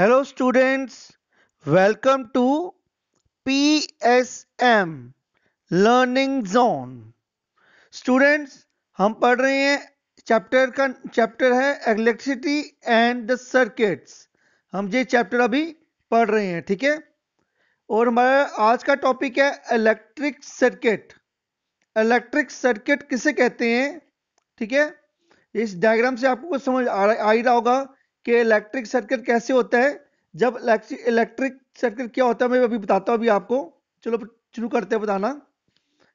welcome to P S M learning zone students हम पढ़ रहे हैं चैप्टर का चैप्टर है इलेक्ट्रिसिटी एंड द सर्किट्स हम ये चैप्टर अभी पढ़ रहे हैं ठीक है और हमारा आज का टॉपिक है इलेक्ट्रिक सर्किट इलेक्ट्रिक सर्किट किसे कहते हैं ठीक है इस डायग्राम से आपको समझ आ रहा ही रहा होगा कि इलेक्ट्रिक सर्किट कैसे होता है जब इलेक्ट्रिक इलेक्ट्रिक सर्किट क्या होता है मैं अभी बताता हूँ अभी आपको चलो शुरू करते हैं बताना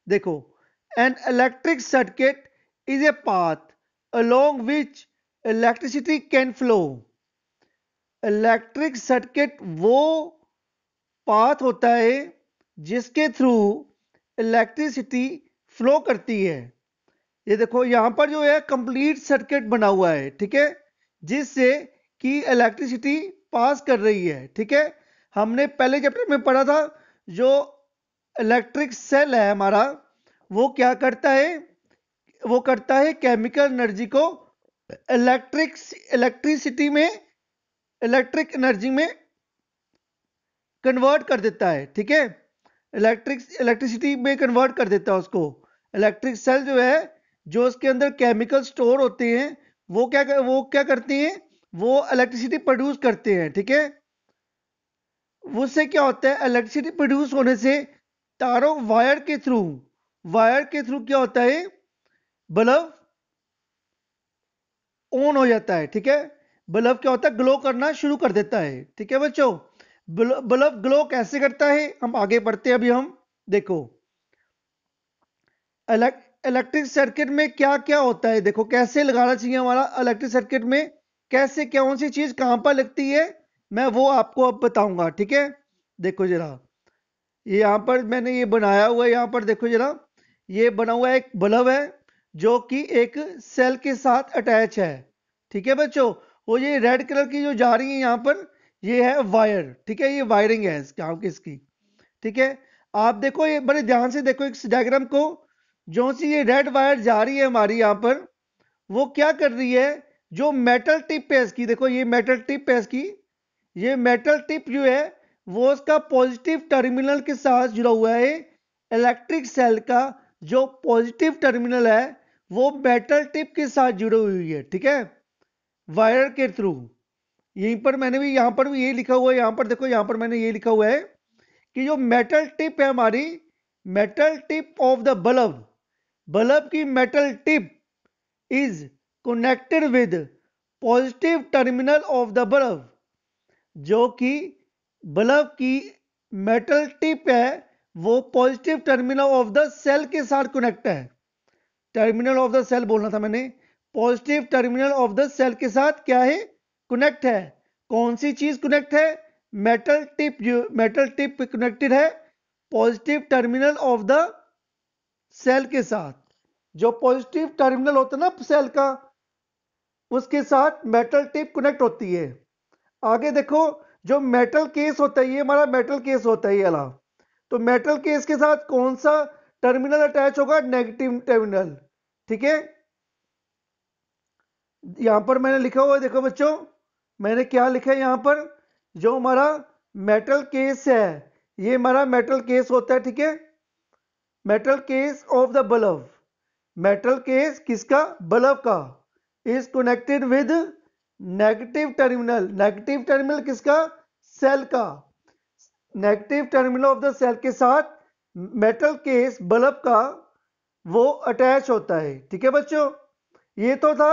देखो an electric circuit is a path along which electricity can flow electric circuit वो पाथ होता है जिसके थ्रू इलेक्ट्रिसिटी फ्लो करती है ये देखो यहां पर जो है कंप्लीट सर्किट बना हुआ है ठीक है जिससे कि इलेक्ट्रिसिटी पास कर रही है ठीक है हमने पहले चैप्टर में पढ़ा था जो इलेक्ट्रिक सेल है हमारा वो क्या करता है वो करता है केमिकल एनर्जी को इलेक्ट्रिक इलेक्ट्रिसिटी में इलेक्ट्रिक एनर्जी में कन्वर्ट कर देता है ठीक है इलेक्ट्रिक इलेक्ट्रिसिटी में कन्वर्ट कर देता है उसको इलेक्ट्रिक सेल जो है जो उसके अंदर केमिकल स्टोर होते हैं वो क्या वो क्या करती हैं वो इलेक्ट्रिसिटी प्रोड्यूस करते हैं ठीक है उससे क्या होता है इलेक्ट्रिसिटी प्रोड्यूस होने से तारों वायर के थ्रू वायर के थ्रू क्या होता है बल्ब ऑन हो जाता है ठीक है बल्ब क्या होता है ग्लो करना शुरू कर देता है ठीक है बच्चों बल्ब ग्लो कैसे करता है हम आगे बढ़ते हैं अभी हम देखो इलेक्ट्रिक सर्किट में क्या क्या होता है देखो कैसे लगाना चाहिए हमारा इलेक्ट्रिक सर्किट में कैसे कौन सी चीज कहां पर लगती है मैं वो आपको अब बताऊंगा ठीक है देखो जरा ये यहाँ पर मैंने ये बनाया हुआ है यहाँ पर देखो जरा ये बना हुआ एक बल्ब है जो कि एक सेल के साथ अटैच है ठीक है बच्चों और ये रेड कलर की जो जा रही है यहाँ पर ये है वायर ठीक है ये वायरिंग है यहाँ की इसकी ठीक है आप देखो ये बड़े ध्यान से देखो इस डायग्राम को जो सी ये रेड वायर जा रही है हमारी यहाँ पर वो क्या कर रही है जो मेटल टिप है इसकी देखो ये मेटल टिप है इसकी ये मेटल टिप जो है वो इसका पॉजिटिव टर्मिनल के साथ जुड़ा हुआ है इलेक्ट्रिक सेल का जो पॉजिटिव टर्मिनल है वो मेटल टिप के साथ जुड़ी हुई है ठीक है वायर के थ्रू यहीं पर मैंने भी यहां पर भी यही लिखा हुआ है यहां पर देखो यहां पर मैंने ये लिखा हुआ है कि जो मेटल टिप है हमारी metal tip of the bulb bulb की metal tip is connected with positive terminal of the bulb जो कि बल्ब की मेटल टिप है वो positive terminal of the cell के साथ कनेक्ट है टर्मिनल ऑफ द सेल बोलना था मैंने positive terminal of the cell के साथ क्या है कनेक्ट है कौन सी चीज कनेक्ट है metal tip metal tip connected है positive terminal of the cell के साथ जो पॉजिटिव टर्मिनल होता है ना सेल का उसके साथ मेटल टिप कनेक्ट होती है आगे देखो जो मेटल केस होता है ये हमारा मेटल केस होता है ये अला तो मेटल केस के साथ कौन सा टर्मिनल अटैच होगा नेगेटिव टर्मिनल ठीक है यहां पर मैंने लिखा हुआ है देखो बच्चों मैंने क्या लिखा है यहां पर जो हमारा मेटल केस है ये हमारा मेटल केस होता है ठीक है metal case of the bulb metal case किसका बल्ब का is connected with negative terminal negative terminal किसका सेल का negative terminal of the cell के साथ मेटल केस बल्ब का वो अटैच होता है ठीक है बच्चों ये तो था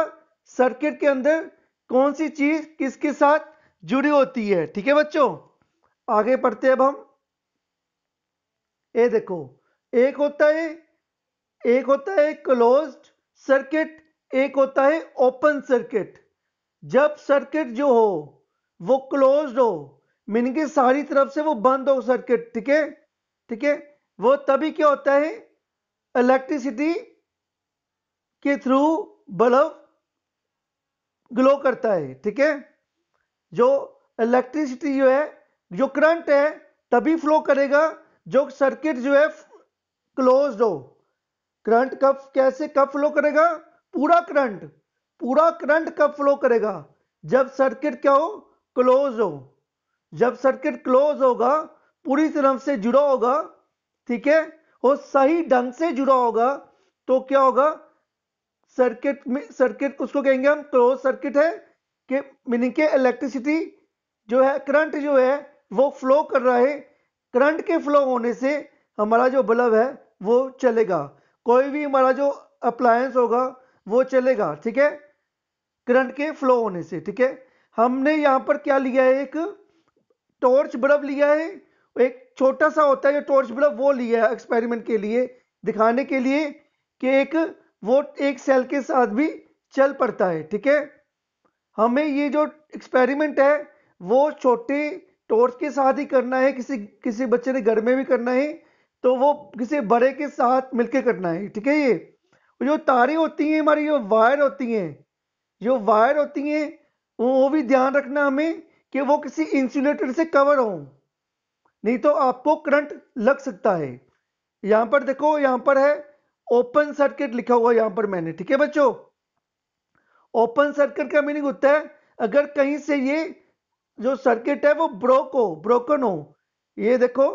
सर्किट के अंदर कौन सी चीज किसके साथ जुड़ी होती है ठीक है बच्चों आगे पढ़ते अब हम ये देखो एक होता है एक होता है क्लोज्ड सर्किट एक होता है ओपन सर्किट जब सर्किट जो हो वो क्लोज हो मीनिंग सारी तरफ से वो बंद हो सर्किट ठीक है ठीक है वो तभी क्या होता है इलेक्ट्रिसिटी के थ्रू बल्ब ग्लो करता है ठीक है जो इलेक्ट्रिसिटी जो है जो करंट है तभी फ्लो करेगा जो सर्किट जो है क्लोज हो करंट कब कैसे कब फ्लो करेगा पूरा करंट पूरा करंट कब फ्लो करेगा जब सर्किट क्या हो क्लोज हो जब सर्किट क्लोज होगा पूरी तरफ से जुड़ा होगा ठीक है और सही ढंग से जुड़ा होगा तो क्या होगा सर्किट में सर्किट उसको कहेंगे हम क्लोज सर्किट है कि मीनिंग के इलेक्ट्रिसिटी जो है करंट जो है वो फ्लो कर रहा है करंट के फ्लो होने से हमारा जो बल्ब है वो चलेगा कोई भी हमारा जो अप्लायंस होगा वो चलेगा ठीक है करंट के फ्लो होने से ठीक है हमने यहां पर क्या लिया है एक टॉर्च बल्ब लिया है एक छोटा सा होता है जो टॉर्च बल्ब वो लिया है एक्सपेरिमेंट के लिए दिखाने के लिए कि एक वो एक सेल के साथ भी चल पड़ता है ठीक है हमें ये जो एक्सपेरिमेंट है वो छोटे टॉर्च के साथ ही करना है किसी किसी बच्चे ने घर में भी करना है तो वो किसी बड़े के साथ मिलकर करना है ठीक है ये जो तारें होती हैं हमारी जो वायर होती हैं जो वायर होती हैं वो भी ध्यान रखना हमें कि वो किसी इंसुलेटर से कवर हो नहीं तो आपको करंट लग सकता है यहाँ पर देखो यहाँ पर है ओपन सर्किट लिखा हुआ यहाँ पर मैंने ठीक है बच्चों ओपन सर्किट का मीनिंग होता है अगर कहीं से ये जो सर्किट है वो ब्रोक हो ब्रोकन हो ये देखो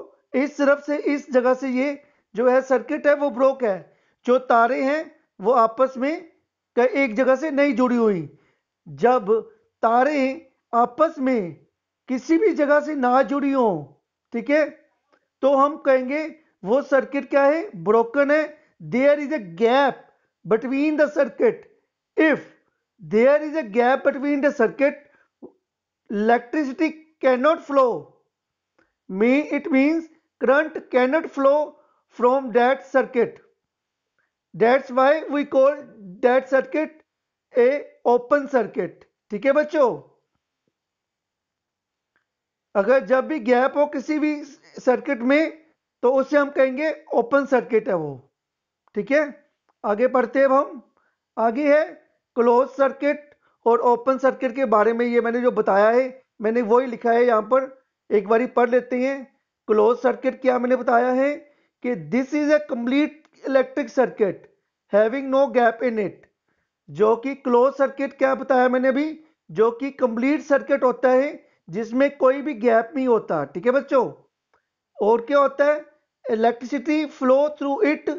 इस तरफ से इस जगह से ये जो है सर्किट है वो ब्रोक है जो तारे हैं वो आपस में एक जगह से नहीं जुड़ी हुई जब तारे आपस में किसी भी जगह से ना जुड़ी हो ठीक है तो हम कहेंगे वो सर्किट क्या है ब्रोकन है there is a gap between the circuit if there is a gap between the circuit electricity can not flow me it means current can not flow from that circuit that's why we call that circuit a open circuit ठीक है बच्चों अगर जब भी gap हो किसी भी circuit में तो उसे हम कहेंगे ओपन सर्किट है वो ठीक है आगे पढ़ते हैं हम आगे है क्लोज सर्किट और ओपन सर्किट के बारे में ये मैंने जो बताया है मैंने वही लिखा है यहाँ पर एक बारी पढ़ लेते हैं क्लोज सर्किट क्या मैंने बताया है कि this is a complete electric circuit having no gap in it जो कि क्लोज सर्किट क्या बताया मैंने अभी जो कि कंप्लीट सर्किट होता है जिसमें कोई भी गैप नहीं होता ठीक है बच्चों और क्या होता है electricity flow through it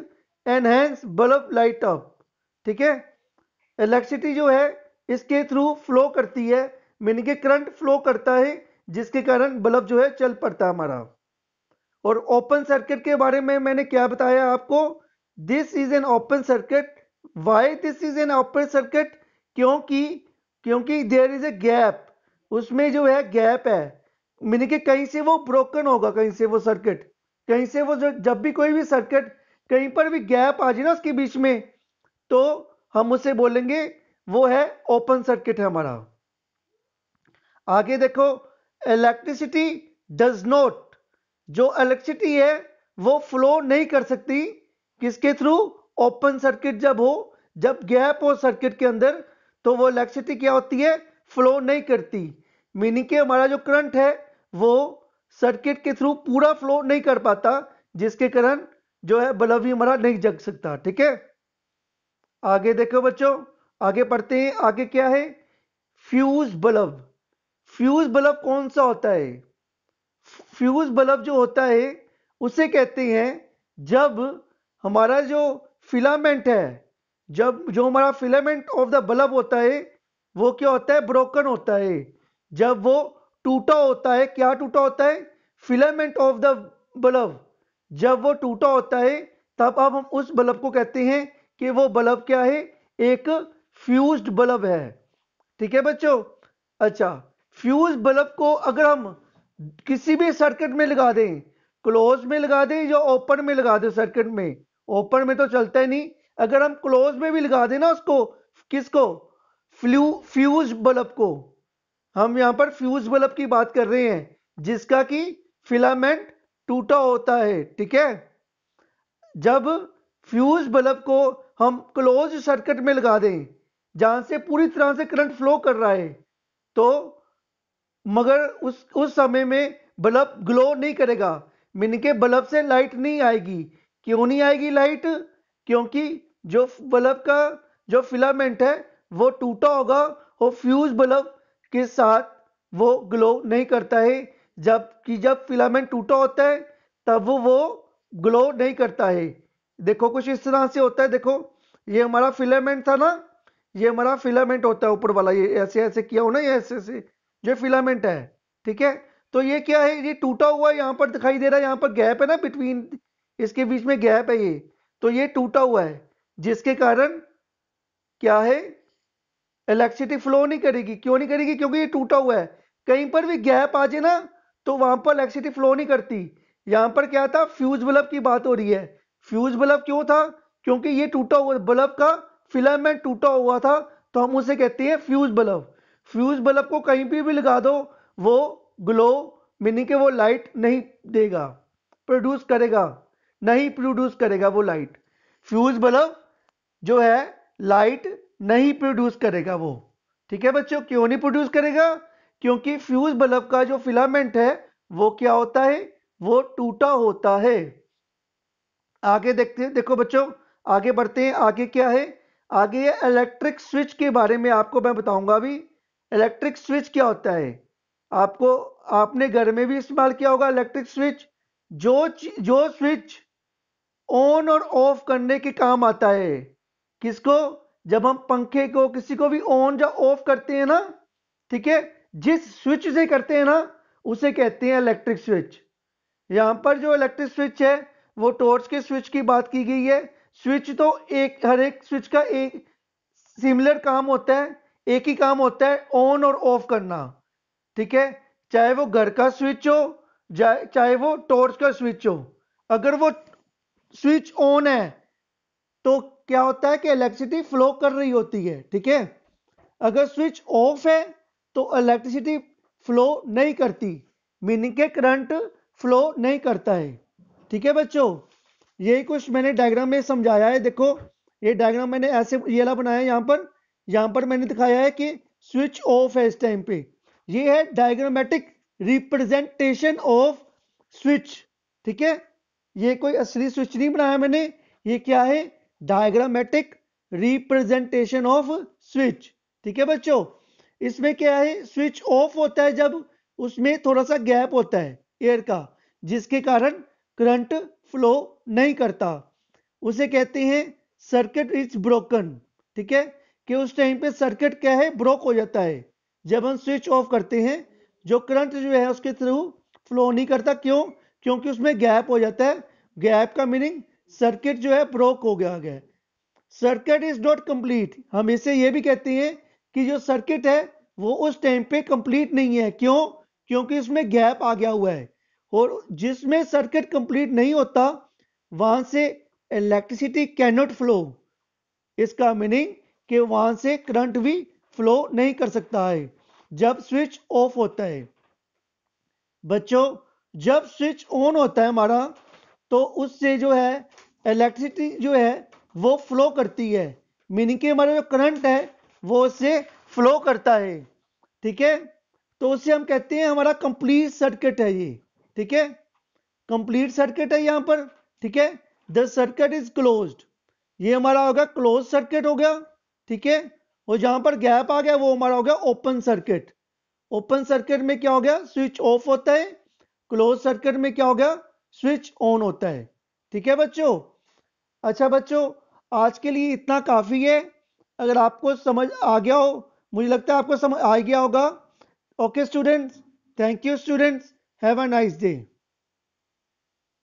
and hence bulb light up ठीक है इलेक्ट्रिसिटी जो है इसके थ्रू फ्लो करती है मीनि के करंट फ्लो करता है जिसके कारण बल्ब जो है चल पड़ता है हमारा और ओपन सर्किट के बारे में मैंने क्या बताया आपको this is an open circuit why this is an open circuit क्योंकि क्योंकि देयर इज ए गैप उसमें जो है गैप है मीनिंग कि कहीं से वो ब्रोकन होगा कहीं से वो सर्किट कहीं से वो जब भी कोई भी सर्किट कहीं पर भी गैप आ जाए ना उसके बीच में तो हम उसे बोलेंगे वो है ओपन सर्किट है हमारा आगे देखो इलेक्ट्रिसिटी डज नॉट जो इलेक्ट्रिसिटी है वो फ्लो नहीं कर सकती किसके थ्रू ओपन सर्किट जब हो जब गैप हो सर्किट के अंदर तो वो इलेक्ट्रिसिटी क्या होती है फ्लो नहीं करती मीनिंग के हमारा जो करंट है वो सर्किट के थ्रू पूरा फ्लो नहीं कर पाता जिसके कारण जो है बल्ब ही हमारा नहीं जग सकता ठीक है आगे देखो बच्चों आगे पढ़ते हैं आगे क्या है फ्यूज बल्ब फ्यूज बल्ब कौन सा होता है फ्यूज बल्ब जो होता है उसे कहते हैं जब हमारा जो फिलामेंट है जब जो हमारा फिलामेंट ऑफ द बल्ब होता है वो क्या होता है ब्रोकन होता है जब वो टूटा होता है क्या टूटा होता है फिलामेंट ऑफ द बल्ब जब वो टूटा होता है तब अब हम उस बल्ब को कहते हैं कि वो बल्ब क्या है एक फ्यूज्ड बल्ब है ठीक है बच्चों अच्छा फ्यूज बल्ब को अगर हम किसी भी सर्किट में लगा दें क्लोज में लगा दें या ओपन में लगा दें सर्किट में ओपन में तो चलता ही नहीं अगर हम क्लोज में भी लगा देना उसको किसको फ्लू फ्यूज बल्ब को हम यहाँ पर फ्यूज बल्ब की बात कर रहे हैं जिसका कि फिलामेंट टूटा होता है ठीक है जब फ्यूज बल्ब को हम क्लोज सर्किट में लगा दें जहाँ से पूरी तरह से करंट फ्लो कर रहा है तो मगर उस उस समय में बल्ब ग्लो नहीं करेगा मीन के बल्ब से लाइट नहीं आएगी क्यों नहीं आएगी लाइट क्योंकि जो बल्ब का जो फिलामेंट है वो टूटा होगा और फ्यूज बल्ब के साथ वो ग्लो नहीं करता है जब कि जब फिलामेंट टूटा होता है तब वो ग्लो नहीं करता है देखो कुछ इस तरह से होता है देखो ये हमारा फिलामेंट था ना ये हमारा फिलामेंट होता है ऊपर वाला ये ऐसे ऐसे किया हो ना ये ऐसे ऐसे जो फिलामेंट है ठीक है तो ये क्या है ये टूटा हुआ यहाँ पर दिखाई दे रहा है यहाँ पर गैप है ना बिटवीन इसके बीच में गैप है ये तो ये टूटा हुआ है जिसके कारण क्या है इलेक्ट्रिसिटी फ्लो नहीं करेगी क्यों नहीं करेगी क्योंकि ये टूटा हुआ है कहीं पर भी गैप आ जाए ना तो वहां पर इलेक्ट्रिसिटी फ्लो नहीं करती यहां पर क्या था फ्यूज बल्ब की बात हो रही है फ्यूज बल्ब क्यों था क्योंकि ये टूटा हुआ बल्ब का फिलामेंट टूटा हुआ था तो हम उसे कहते हैं फ्यूज बल्ब फ्यूज बल्ब को कहीं भी भी लगा दो वो ग्लो मीनिंग के वो लाइट नहीं देगा प्रोड्यूस करेगा नहीं प्रोड्यूस करेगा वो लाइट फ्यूज बल्ब जो है लाइट नहीं प्रोड्यूस करेगा वो ठीक है बच्चों क्यों नहीं प्रोड्यूस करेगा क्योंकि फ्यूज बल्ब का जो फिलामेंट है वो क्या होता है वो टूटा होता है आगे देखते हैं देखो बच्चों आगे बढ़ते हैं आगे क्या है आगे ये इलेक्ट्रिक स्विच के बारे में आपको मैं बताऊंगा अभी इलेक्ट्रिक स्विच क्या होता है आपको आपने घर में भी इस्तेमाल किया होगा इलेक्ट्रिक स्विच जो जो स्विच ऑन और ऑफ करने के काम आता है किसको जब हम पंखे को किसी को भी ऑन या ऑफ करते हैं ना ठीक है जिस स्विच से करते हैं ना उसे कहते हैं इलेक्ट्रिक स्विच यहां पर जो इलेक्ट्रिक स्विच है वो टॉर्च के स्विच की बात की गई है स्विच तो एक हर एक स्विच का एक सिमिलर काम होता है एक ही काम होता है ऑन और ऑफ करना ठीक है चाहे वो घर का स्विच हो चाहे वो टॉर्च का स्विच हो अगर वो स्विच ऑन है तो क्या होता है कि इलेक्ट्रिसिटी फ्लो कर रही होती है ठीक है अगर स्विच ऑफ है तो इलेक्ट्रिसिटी फ्लो नहीं करती मीनिंग के करंट फ्लो नहीं करता है ठीक है बच्चों यही कुछ मैंने डायग्राम में समझाया है देखो ये डायग्राम मैंने ऐसे ये वाला बनाया है यहाँ पर यहाँ पर मैंने दिखाया है कि स्विच ऑफ है इस टाइम पे ये है डायग्रामेटिक रिप्रेजेंटेशन ऑफ स्विच ठीक है ये कोई असली स्विच नहीं बनाया मैंने ये क्या है डायग्रामेटिक रिप्रेजेंटेशन ऑफ स्विच ठीक है बच्चों इसमें क्या है स्विच ऑफ होता है जब उसमें थोड़ा सा गैप होता है एयर का जिसके कारण करंट फ्लो नहीं करता उसे कहते हैं सर्किट इज ब्रोकन ठीक है कि उस टाइम पे सर्किट क्या है ब्रोक हो जाता है जब हम स्विच ऑफ करते हैं जो करंट जो है उसके थ्रू फ्लो नहीं करता क्यों क्योंकि उसमें गैप हो जाता है गैप का मीनिंग सर्किट जो है ब्रोक हो गया है सर्किट इज नॉट कंप्लीट हम इसे ये भी कहते हैं कि जो सर्किट है वो उस टाइम पे कंप्लीट नहीं है क्यों क्योंकि उसमें गैप आ गया हुआ है और जिसमें सर्किट कंप्लीट नहीं होता वहां से इलेक्ट्रिसिटी कैनोट फ्लो इसका मीनिंग कि वहां से करंट भी फ्लो नहीं कर सकता है जब स्विच ऑफ होता है बच्चों जब स्विच ऑन होता है हमारा तो उससे जो है इलेक्ट्रिसिटी जो है वो फ्लो करती है मीनिंग कि हमारा जो करंट है वो उससे फ्लो करता है ठीक है तो उससे हम कहते हैं हमारा कंप्लीट सर्किट है ये ठीक है कंप्लीट सर्किट है यहाँ पर ठीक है द सर्किट इज क्लोज ये हमारा होगा क्लोज सर्किट हो गया ठीक है और जहां पर गैप आ गया वो हमारा हो गया ओपन सर्किट ओपन सर्किट में क्या हो गया स्विच ऑफ होता है क्लोज सर्किट में क्या हो गया स्विच ऑन होता है ठीक है बच्चों अच्छा बच्चों आज के लिए इतना काफ़ी है अगर आपको समझ आ गया हो मुझे लगता है आपको समझ आ गया होगा okay students thank you students have a nice day